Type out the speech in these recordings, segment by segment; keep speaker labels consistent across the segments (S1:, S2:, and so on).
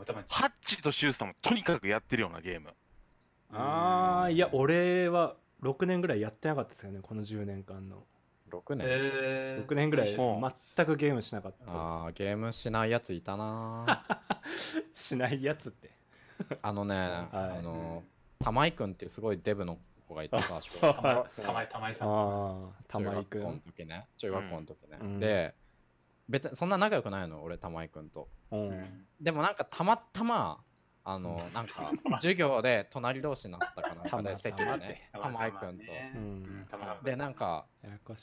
S1: もたまに。ハッチとシュースタもとにかくやってるようなゲーム。ああ、いや、俺は6年ぐらいやってなかったですよね、この10年間の。6年、えー、6年ぐらい全くゲームしなかったですああゲームしないやついたな しないやつってあのね、はい、あの玉井君っていうすごいデブの子がいたさ玉井玉井さん玉井君中学校の時ね、中学校の時ね、うん、で、うん別にそんな仲良くないの俺玉井くんと、うん、でもなんかたまたまあのなんか 授業で隣同士になったかなかで席がね玉井くんと、うん、でなんか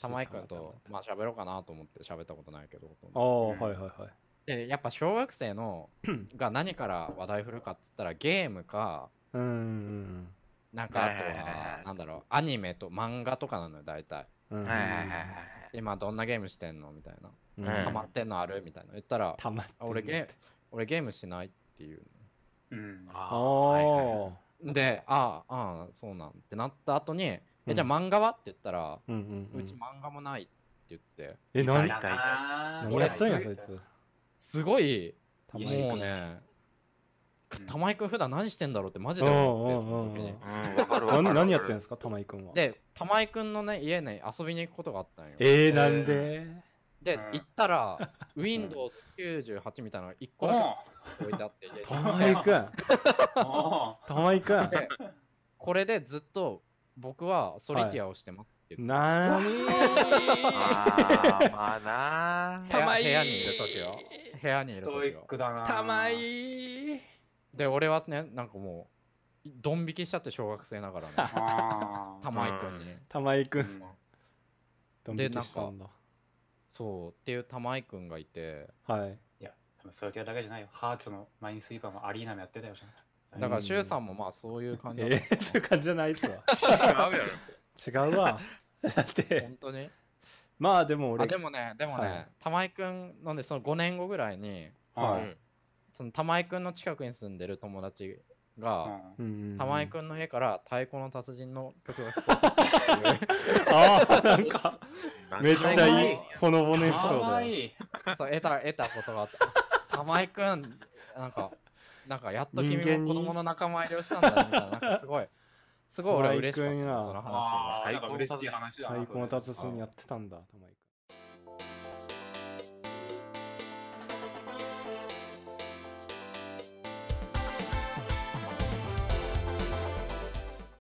S1: 玉井くんとまあ喋ろうかなと思って喋ったことないけどああはいはいはいでやっぱ小学生の が何から話題振るかっつったらゲームかうんなんかあとは、なんだろう、アニメと漫画とかなのよ、大体。うん、今どんなゲームしてんのみたいな。ハ、う、マ、ん、ってんのあるみたいな。言ったら、たま俺ゲ俺ゲームしないっていう。うん、ああ、はいはい、で、ああ、ああ、そうなんってなった後に、え、じゃあ漫画はって言ったら、うん、うち漫画もないって言って。え、何何やったんや、そいつ。すごい、もうね、玉井くん普段何してんだろうってマジで思ってその時 何やってんですか玉井くんはで玉井くんのね家に遊びに行くことがあったんよえー、なんでで、行ったら Windows98 みたいなの1個だけ置いてあって玉井くん玉井くんこれでずっと僕はソリティアをしてます、なーにーまあなーたまい部屋にいるときよ。部屋にいるときよ。たまいで俺はねなんかもうドン引きしちゃって小学生ながらね 玉井君にね玉井君ドン引きしたんだそうっていう玉井君がいてはいいやそれだけじゃないよハーツのマインスイーパーもアリーナもやってたよだから柊さんもまあそういう感じええそういう感じじゃないっすわ違うやろ違うわだって本当にまあでも俺でもねでもね、玉井君のでその5年後ぐらいに、はい、その玉井くんの近くに住んでる友達が、うん、玉井くんの家から太鼓の達人の曲が聞こえて ああなんかめっちゃいいほのぼのエピソードそう得た得たことがあった玉井くんなんかなんかやっと君も子供の仲間入りをしたんだみたいななんかすごいすごい俺嬉しかったその話が嬉しい話だ太鼓の達人やってたんだ玉井くん